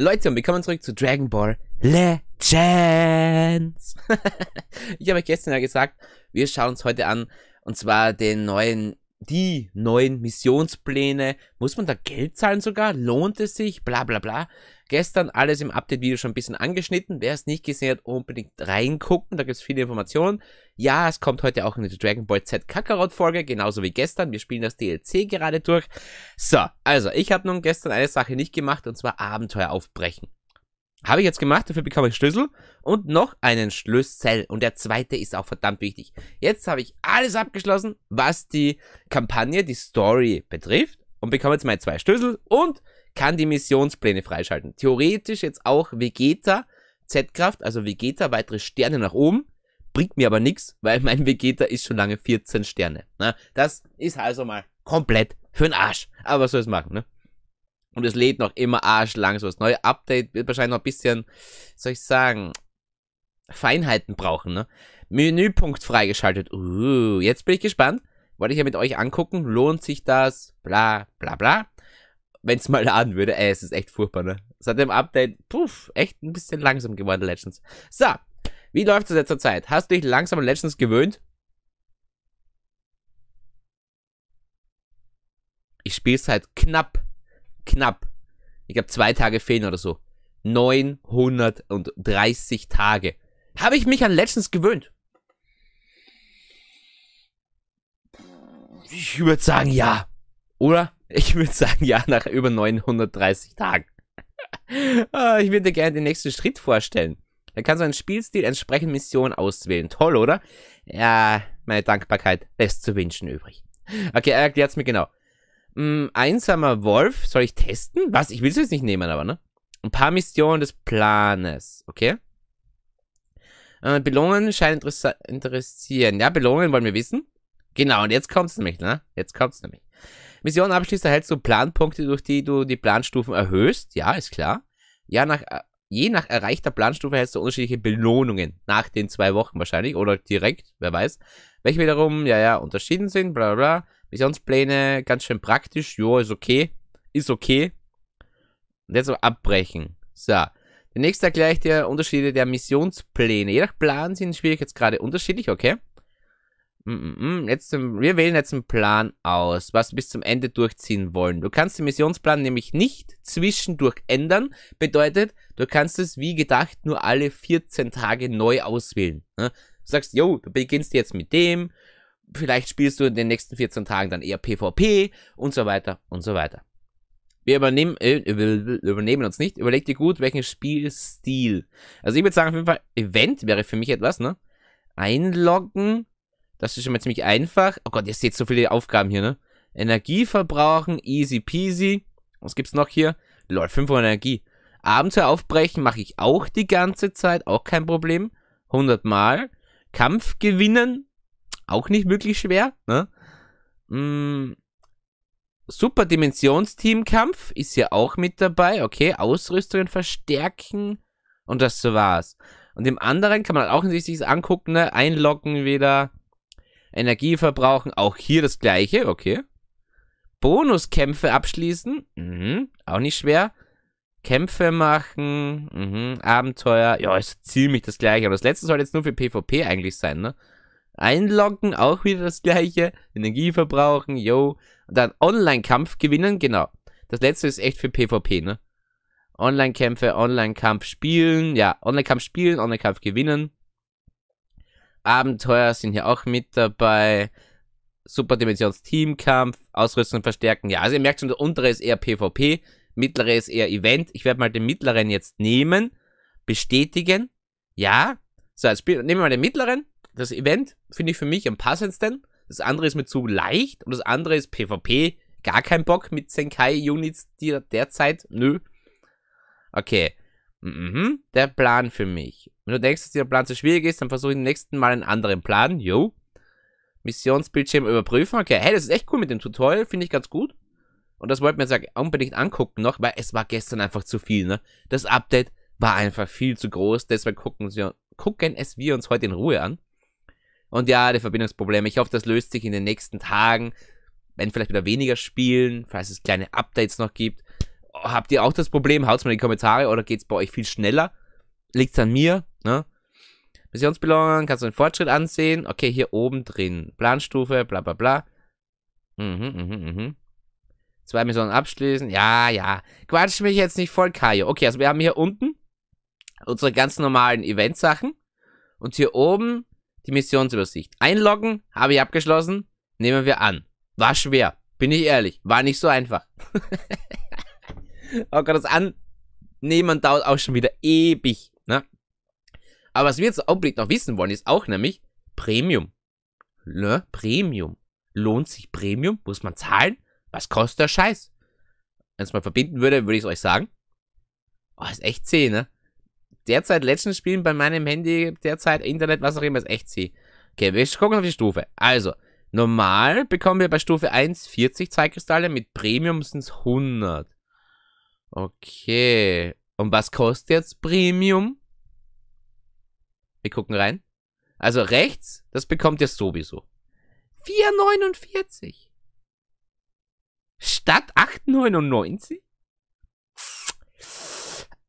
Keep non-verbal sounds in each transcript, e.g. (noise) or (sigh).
Leute, und willkommen zurück zu Dragon Ball Legends. (laughs) ich habe euch gestern ja gesagt, wir schauen uns heute an, und zwar den neuen die neuen Missionspläne, muss man da Geld zahlen sogar? Lohnt es sich? Bla bla bla. Gestern alles im Update-Video schon ein bisschen angeschnitten. Wer es nicht gesehen hat, unbedingt reingucken. Da gibt es viele Informationen. Ja, es kommt heute auch in eine Dragon Ball Z Kakarot-Folge, genauso wie gestern. Wir spielen das DLC gerade durch. So, also ich habe nun gestern eine Sache nicht gemacht und zwar Abenteuer aufbrechen. Habe ich jetzt gemacht, dafür bekomme ich Schlüssel und noch einen Schlüssel. Und der zweite ist auch verdammt wichtig. Jetzt habe ich alles abgeschlossen, was die Kampagne, die Story betrifft und bekomme jetzt meine zwei Schlüssel und kann die Missionspläne freischalten. Theoretisch jetzt auch Vegeta, Z-Kraft, also Vegeta, weitere Sterne nach oben. Bringt mir aber nichts, weil mein Vegeta ist schon lange 14 Sterne. Na, ne? das ist also mal komplett für den Arsch. Aber was soll es machen, ne? Und es lädt noch immer arschlang. So das neue Update wird wahrscheinlich noch ein bisschen, soll ich sagen, Feinheiten brauchen, ne? Menüpunkt freigeschaltet. Uh, jetzt bin ich gespannt. Wollte ich ja mit euch angucken. Lohnt sich das? Bla, bla, bla. Wenn es mal laden würde. Ey, es ist echt furchtbar, ne? Seit dem Update, puff, echt ein bisschen langsam geworden, Legends. So, wie läuft es jetzt zur Zeit? Hast du dich langsam an Legends gewöhnt? Ich spiele seit halt knapp knapp, ich glaube zwei Tage fehlen oder so, 930 Tage. Habe ich mich an Legends gewöhnt? Ich würde sagen ja. Oder? Ich würde sagen ja, nach über 930 Tagen. (laughs) Ah, ich würde dir gerne den nächsten Schritt vorstellen. Er kann seinen Spielstil entsprechend Missionen auswählen. Toll, oder? Ja, meine Dankbarkeit lässt zu wünschen übrig. Okay, er erklärt es mir genau. Mh, einsamer Wolf, soll ich testen? Was? Ich will es jetzt nicht nehmen, aber, ne? Ein paar Missionen des Planes, okay? Äh, Belohnungen scheinen interessieren. Ja, Belohnungen wollen wir wissen. Genau, und jetzt kommt's nämlich, ne? Jetzt kommt's nämlich. Mission abschließt, erhältst du Planpunkte, durch die du die Planstufen erhöhst. Ja, ist klar. Ja, nach, äh, je nach erreichter Planstufe erhältst du unterschiedliche Belohnungen. Nach den zwei Wochen wahrscheinlich oder direkt, wer weiß. Welche wiederum, ja, ja, unterschieden sind, bla, bla, bla. Missionspläne, ganz schön praktisch. Jo, ist okay. Ist okay. Und jetzt abbrechen. So. Der nächste gleich der Unterschiede der Missionspläne. Je nach Plan sind Schwierigkeitsgrade unterschiedlich, okay? Mm, mm, mm. Jetzt, ähm, wir wählen jetzt einen Plan aus, was wir bis zum Ende durchziehen wollen. Du kannst den Missionsplan nämlich nicht zwischendurch ändern. Bedeutet, du kannst es wie gedacht nur alle 14 Tage neu auswählen. Ne? Du sagst, yo, du beginnst jetzt mit dem, vielleicht spielst du in den nächsten 14 Tagen dann eher PvP und so weiter und so weiter. Wir übernehmen, äh, übernehmen uns nicht. Überleg dir gut, welchen Spielstil. Also ich würde sagen, auf jeden Fall, Event wäre für mich etwas, ne? Einloggen. Das ist schon mal ziemlich einfach. Oh Gott, ihr seht so viele Aufgaben hier, ne? Energie verbrauchen, easy peasy. Was gibt's noch hier? Lol, 500 Energie. Abenteuer aufbrechen mache ich auch die ganze Zeit, auch kein Problem. 100 Mal. Kampf gewinnen, auch nicht wirklich schwer. Ne? Mm, Super Dimensionsteamkampf ist ja auch mit dabei. Okay, Ausrüstungen verstärken und das war's. Und im anderen kann man halt auch sich angucken, ne? einloggen wieder, Energie verbrauchen, auch hier das gleiche, okay. Bonuskämpfe abschließen, mhm. auch nicht schwer. Kämpfe machen, mhm. Abenteuer, ja, ist ziemlich das gleiche. Aber das letzte soll jetzt nur für PvP eigentlich sein, ne? Einloggen, auch wieder das gleiche. Energie verbrauchen, yo. Und dann Online-Kampf gewinnen, genau. Das letzte ist echt für PvP, ne? Online-Kämpfe, Online-Kampf spielen, ja, Online-Kampf spielen, Online-Kampf gewinnen. Abenteuer sind hier auch mit dabei. Superdimensions-Teamkampf, Ausrüstung verstärken. Ja, also ihr merkt schon, der untere ist eher PvP, mittlere ist eher Event. Ich werde mal den mittleren jetzt nehmen, bestätigen. Ja, so, jetzt nehmen wir mal den mittleren, das Event finde ich für mich am passendsten. Das andere ist mir zu leicht und das andere ist PvP. Gar kein Bock mit Senkai-Units derzeit. Nö. Okay. Mhm. Der Plan für mich. Wenn du denkst, dass dieser Plan zu schwierig ist, dann versuche ich den nächsten Mal einen anderen Plan. Jo. Missionsbildschirm überprüfen. Okay, hey, das ist echt cool mit dem Tutorial. Finde ich ganz gut. Und das wollte ich mir jetzt unbedingt angucken noch, weil es war gestern einfach zu viel, ne? Das Update war einfach viel zu groß. Deswegen gucken, sie, gucken es wir uns heute in Ruhe an. Und ja, die Verbindungsprobleme. Ich hoffe, das löst sich in den nächsten Tagen. Wenn vielleicht wieder weniger spielen, falls es kleine Updates noch gibt. Habt ihr auch das Problem? Haut's mal in die Kommentare oder geht's bei euch viel schneller? Liegt's an mir, ne? Missionsbelohnung, kannst du den Fortschritt ansehen. Okay, hier oben drin. Planstufe, bla bla bla. Mhm, mhm, mhm. Zwei Missionen abschließen. Ja, ja. Quatsch mich jetzt nicht voll, Kajo. Okay, also wir haben hier unten unsere ganz normalen Eventsachen. Und hier oben die Missionsübersicht. Einloggen habe ich abgeschlossen. Nehmen wir an. War schwer. Bin ich ehrlich. War nicht so einfach. (laughs) oh Gott, das Annehmen dauert auch schon wieder ewig. Ne? Aber was wir jetzt Augenblick noch wissen wollen, ist auch nämlich Premium. Ne? Premium. Lohnt sich Premium? Muss man zahlen? Was kostet der Scheiß? Wenn es mal verbinden würde, würde ich es euch sagen. Oh, ist echt zäh, ne? derzeit letzten Spielen bei meinem Handy, derzeit Internet, was auch immer, ist echt sie. Okay, wir gucken auf die Stufe. Also, normal bekommen wir bei Stufe 1 40 Zeitkristalle, mit Premium sind es 100. Okay. Und was kostet jetzt Premium? Wir gucken rein. Also rechts, das bekommt ihr sowieso. 4,49. Statt 8,99?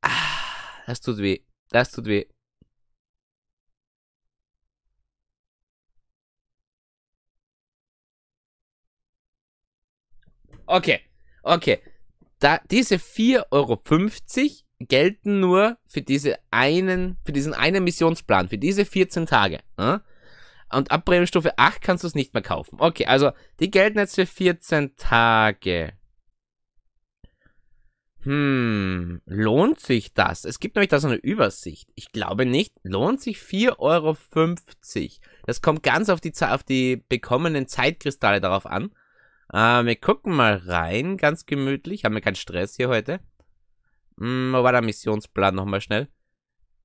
Ah, das tut weh. Das tut weh. Okay, okay. Da, diese 4,50 Euro gelten nur für, diese einen, für diesen einen Missionsplan, für diese 14 Tage. Ne? Und ab Bremenstufe 8 kannst du es nicht mehr kaufen. Okay, also die gelten jetzt für 14 Tage. Hm, lohnt sich das? Es gibt nämlich da so eine Übersicht. Ich glaube nicht. Lohnt sich 4,50 Euro. Das kommt ganz auf die, auf die bekommenen Zeitkristalle darauf an. Äh, wir gucken mal rein, ganz gemütlich. Haben wir keinen Stress hier heute. Hm, wo war der Missionsplan nochmal schnell?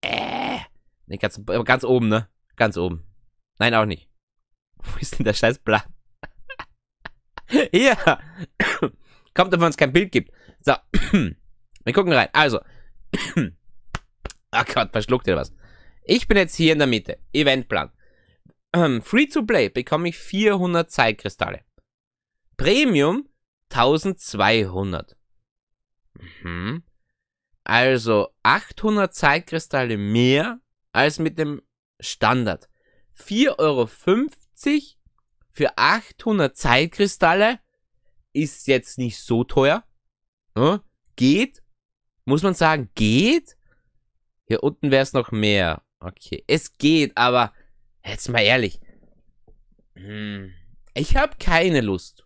Äh, nee, ganz, ganz oben, ne? Ganz oben. Nein, auch nicht. (laughs) Wo ist denn der scheiß Plan? (laughs) hier! (coughs) Kommt, wenn es kein Bild gibt. So. (clears throat) Wir gucken rein. Also. Ach (clears throat) ah Gott, verschluckt ihr was. Ich bin jetzt hier in der Mitte. Eventplan. Ähm, free to play bekomme ich 400 Zeitkristalle. Premium 1200. Mhm. Also 800 Zeitkristalle mehr als mit dem Standard. 4,50 Euro für 800 Zeitkristalle ist jetzt nicht so teuer. Hm? Geht? Muss man sagen, geht? Hier unten wäre es noch mehr. Okay, es geht, aber jetzt mal ehrlich. Hm. Ich habe keine Lust,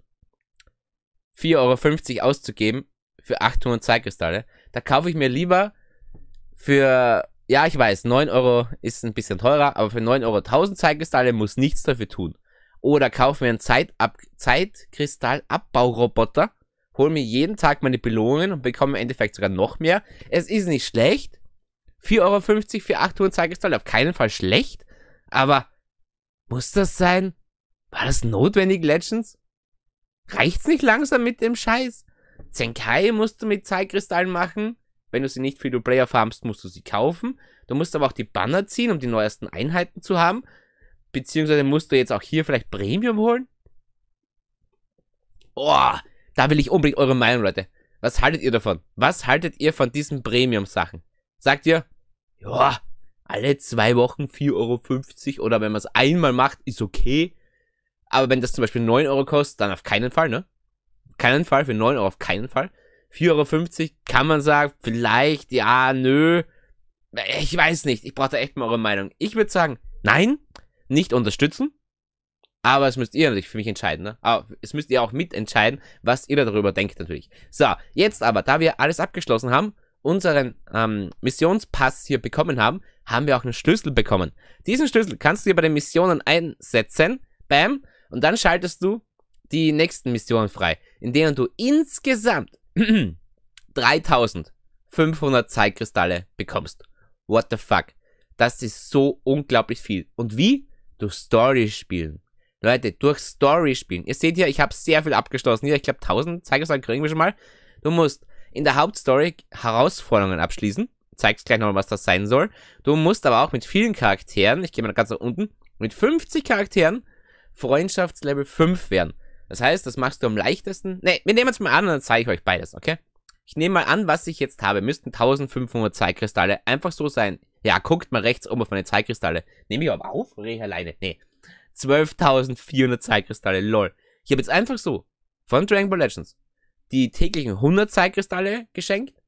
4,50 Euro auszugeben für 800 Zeitkristalle. Da kaufe ich mir lieber für, ja, ich weiß, 9 Euro ist ein bisschen teurer, aber für 9 Euro 1000 Zeitkristalle muss nichts dafür tun. Oder kaufe mir einen Zeitab Zeitkristallabbauroboter hole mir jeden Tag meine Belohnungen und bekomme im Endeffekt sogar noch mehr. Es ist nicht schlecht. 4,50 Euro für 8 Uhr Zeigestoll, auf keinen Fall schlecht. Aber muss das sein? War das notwendig, Legends? Reicht's nicht langsam mit dem Scheiß? Zenkai musst du mit Zeitkristallen machen. Wenn du sie nicht für du Player farmst, musst du sie kaufen. Du musst aber auch die Banner ziehen, um die neuesten Einheiten zu haben. Beziehungsweise musst du jetzt auch hier vielleicht Premium holen. Boah, da will ich unbedingt eure Meinung, Leute. Was haltet ihr davon? Was haltet ihr von diesen Premium-Sachen? Sagt ihr, ja, alle zwei Wochen 4,50 Euro oder wenn man es einmal macht, ist okay. Aber wenn das zum Beispiel 9 Euro kostet, dann auf keinen Fall, ne? keinen Fall, für 9 Euro auf keinen Fall. 4,50 Euro kann man sagen, vielleicht, ja, nö. Ich weiß nicht, ich brauche da echt mal eure Meinung. Ich würde sagen, nein, nicht unterstützen. Aber es müsst ihr natürlich für mich entscheiden. Ne? Aber es müsst ihr auch mitentscheiden, was ihr darüber denkt natürlich. So, jetzt aber, da wir alles abgeschlossen haben, unseren ähm, Missionspass hier bekommen haben, haben wir auch einen Schlüssel bekommen. Diesen Schlüssel kannst du hier bei den Missionen einsetzen. Bam. Und dann schaltest du die nächsten Missionen frei, in denen du insgesamt 3500 (clears throat) Zeitkristalle bekommst. What the fuck? Das ist so unglaublich viel. Und wie? Durch Story spielen. Leute, durch Story spielen. Ihr seht hier, ich habe sehr viel abgeschlossen. Hier, ich glaube 1000 Zeigersang kriegen wir schon mal. Du musst in der Hauptstory Herausforderungen abschließen. Zeig's gleich nochmal, was das sein soll. Du musst aber auch mit vielen Charakteren, ich gehe mal ganz nach unten, mit 50 Charakteren Freundschaftslevel 5 werden. Das heißt, das machst du am leichtesten. Ne, wir nehmen jetzt mal an und dann zeige ich euch beides, okay? Ich nehme mal an, was ich jetzt habe. Müssten 1500 Zeitkristalle einfach so sein. Ja, guckt mal rechts oben auf meine Zeitkristalle. Nehme ich aber auf? Oder ich alleine? Nee. 12.400 Zeitkristalle, lol. Ich habe jetzt einfach so von Dragon Ball Legends die täglichen 100 Zeitkristalle geschenkt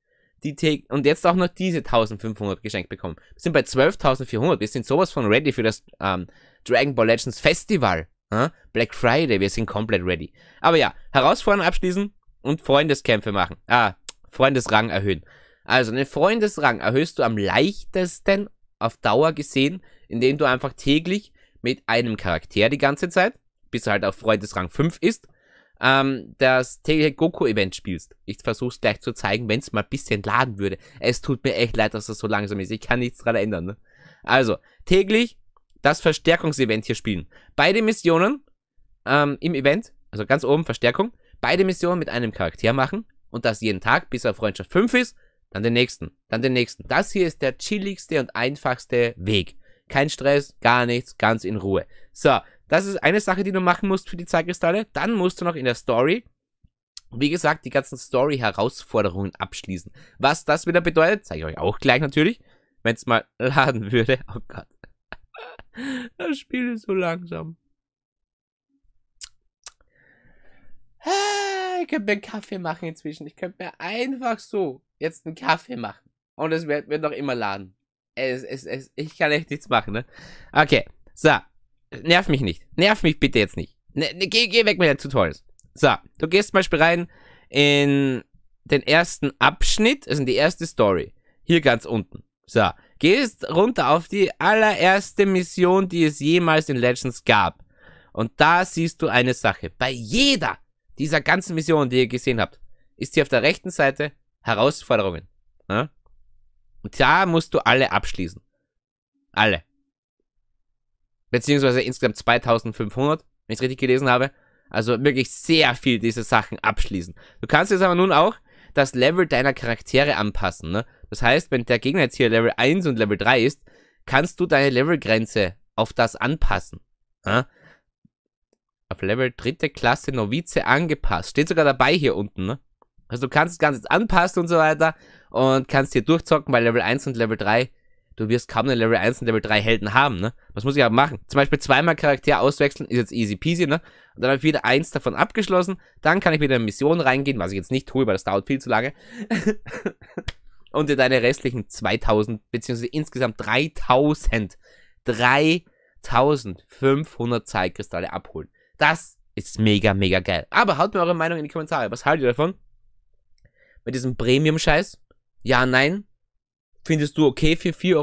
die und jetzt auch noch diese 1500 geschenkt bekommen. Wir sind bei 12.400. Wir sind sowas von ready für das ähm, Dragon Ball Legends Festival. Äh? Black Friday, wir sind komplett ready. Aber ja, Herausforderungen abschließen und Freundeskämpfe machen. Ah, Freundesrang erhöhen. Also, einen Freundesrang erhöhst du am leichtesten auf Dauer gesehen, indem du einfach täglich mit einem Charakter die ganze Zeit, bis er halt auf Freundesrang 5 ist, ähm, das Tele Goku Event spielst. Ich versuch's gleich zu zeigen, wenn's mal bisschen laden würde. Es tut mir echt leid, dass das so langsam ist. Ich kann nichts dran ändern. Ne? Also, täglich das Verstärkungsevent hier spielen. Beide Missionen ähm, im Event, also ganz oben Verstärkung, beide Missionen mit einem Charakter machen und das jeden Tag, bis er Freundschaft 5 ist, dann den nächsten, dann den nächsten. Das hier ist der chilligste und einfachste Weg. Kein Stress, gar nichts, ganz in Ruhe. So, das ist eine Sache, die du machen musst für die Zeitkristalle. Dann musst du noch in der Story, wie gesagt, die ganzen Story-Herausforderungen abschließen. Was das wieder bedeutet, zeige ich euch auch gleich natürlich, wenn es mal (laughs) laden würde. Oh Gott. Das Spiel ist so langsam. Ich könnte mir einen Kaffee machen inzwischen. Ich könnte mir einfach so jetzt einen Kaffee machen. Und es wird, wird noch immer laden es, es, es, ich kann echt nichts machen, ne? Okay, so. Nerv mich nicht. Nerv mich bitte jetzt nicht. Ne, ne, geh, geh weg mit den Tutorials. So, du gehst zum Beispiel rein in den ersten Abschnitt, also in die erste Story. Hier ganz unten. So, gehst runter auf die allererste Mission, die es jemals in Legends gab. Und da siehst du eine Sache. Bei jeder dieser ganzen Missionen, die ihr gesehen habt, ist hier auf der rechten Seite Herausforderungen. Ja? Ne? Und da musst du alle abschließen. Alle. Beziehungsweise insgesamt 2500, wenn ich es richtig gelesen habe. Also wirklich sehr viel diese Sachen abschließen. Du kannst jetzt aber nun auch das Level deiner Charaktere anpassen. Ne? Das heißt, wenn der Gegner jetzt hier Level 1 und Level 3 ist, kannst du deine Levelgrenze auf das anpassen. Ne? Auf Level dritte Klasse Novize angepasst. Steht sogar dabei hier unten. Ne? Also du kannst das Ganze jetzt anpassen und so weiter und kannst hier durchzocken bei Level 1 und Level 3. Du wirst kaum eine Level 1 und Level 3 Helden haben, ne? Was muss ich aber machen? Zum Beispiel zweimal Charakter auswechseln, ist jetzt easy peasy, ne? Und dann habe ich wieder eins davon abgeschlossen. Dann kann ich wieder in Mission reingehen, was ich jetzt nicht tue, weil das dauert viel zu lange. (laughs) und dir deine restlichen 2000, beziehungsweise insgesamt 3000, 3500 Zeitkristalle abholen. Das ist mega, mega geil. Aber haut mir eure Meinung in die Kommentare. Was haltet ihr davon? mit diesem Premium-Scheiß? Ja, nein. Findest du okay für 4,50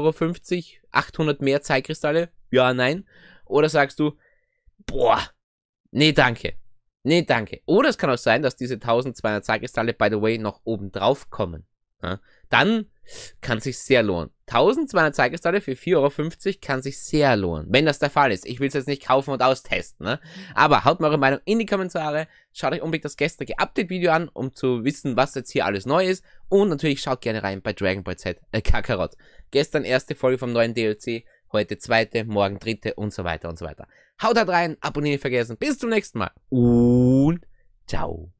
Euro 800 mehr Zeitkristalle? Ja, nein. Oder sagst du, boah, nee, danke. Nee, danke. Oder es kann auch sein, dass diese 1200 Zeitkristalle, by the way, noch oben drauf kommen. Ja? Dann kann es sich sehr lohnen. 1200 Zeigestalle für 4,50 Euro kann sich sehr lohnen, wenn das der Fall ist. Ich will es jetzt nicht kaufen und austesten, ne? Aber haut mal eure Meinung in die Kommentare, schaut euch unbedingt das gestrige Update-Video an, um zu wissen, was jetzt hier alles neu ist. Und natürlich schaut gerne rein bei Dragon Ball Z, äh, Kakarot. Gestern erste Folge vom neuen DLC, heute zweite, morgen dritte und so weiter und so weiter. Haut halt rein, abonnieren nicht vergessen, bis zum nächsten Mal und ciao.